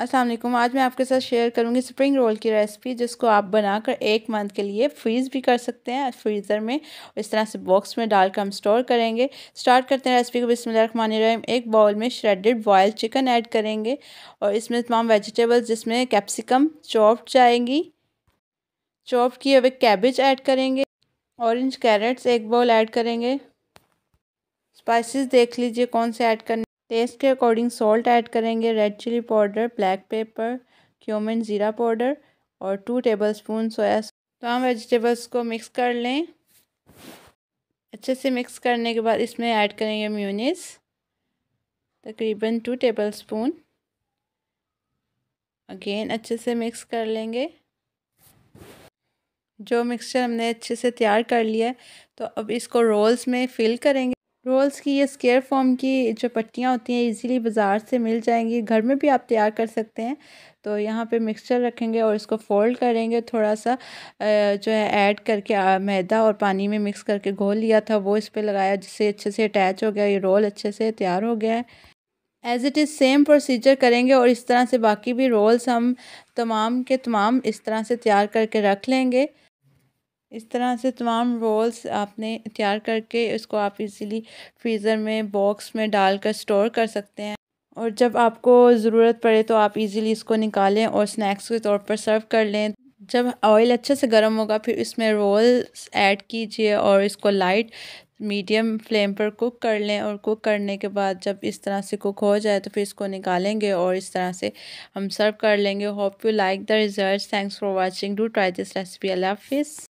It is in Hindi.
असलम आज मैं आपके साथ शेयर करूंगी स्प्रिंग रोल की रेसिपी जिसको आप बनाकर एक मंथ के लिए फ्रीज़ भी कर सकते हैं फ्रीज़र में इस तरह से बॉक्स में डालकर हम स्टोर करेंगे स्टार्ट करते हैं रेसिपी को बिसमीम एक बाउल में श्रेडेड बॉयल चिकन ऐड करेंगे और इसमें तमाम वेजिटेबल्स जिसमें कैप्सिकम चॉप जाएंगी चॉप किए हुए कैबिज ऐड करेंगे औरेंज कैरेट्स एक बाउल ऐड करेंगे स्पाइसिस देख लीजिए कौन से ऐड करने टेस्ट के अकॉर्डिंग सॉल्ट ऐड करेंगे red chilli powder black pepper cumin ज़ीरा पाउडर और टू टेबल स्पून सोया तमाम वेजिटेबल्स को मिक्स कर लें अच्छे से मिक्स करने के बाद इसमें ऐड करेंगे म्यूनिस तकरीबन टू टेबल स्पून अगेन अच्छे से मिक्स कर लेंगे जो मिक्सचर हमने अच्छे से तैयार कर लिया है तो अब इसको रोल्स में फिल करेंगे रोल्स की ये स्केयर फॉर्म की जो पट्टियाँ होती हैं इजीली बाज़ार से मिल जाएंगी घर में भी आप तैयार कर सकते हैं तो यहाँ पे मिक्सचर रखेंगे और इसको फोल्ड करेंगे थोड़ा सा जो है ऐड करके मैदा और पानी में मिक्स करके घोल लिया था वो इस पर लगाया जिससे अच्छे से अटैच हो गया ये रोल अच्छे से तैयार हो गया है as it is same procedure करेंगे और इस तरह से बाकी भी रोल्स हम तमाम के तमाम इस तरह से तैयार करके रख लेंगे इस तरह से तमाम रोल्स आपने तैयार करके इसको आप इजीली फ्रीज़र में बॉक्स में डाल कर स्टोर कर सकते हैं और जब आपको ज़रूरत पड़े तो आप इजीली इसको निकालें और स्नैक्स के तौर पर सर्व कर लें जब ऑयल अच्छे से गर्म होगा फिर इसमें रोल्स ऐड कीजिए और इसको लाइट मीडियम फ्लेम पर कुक कर लें और कुक करने के बाद जब इस तरह से कुक हो जाए तो फिर इसको निकालेंगे और इस तरह से हम सर्व कर लेंगे hope you like the result thanks for watching do try this recipe अल्लाह हाफिज़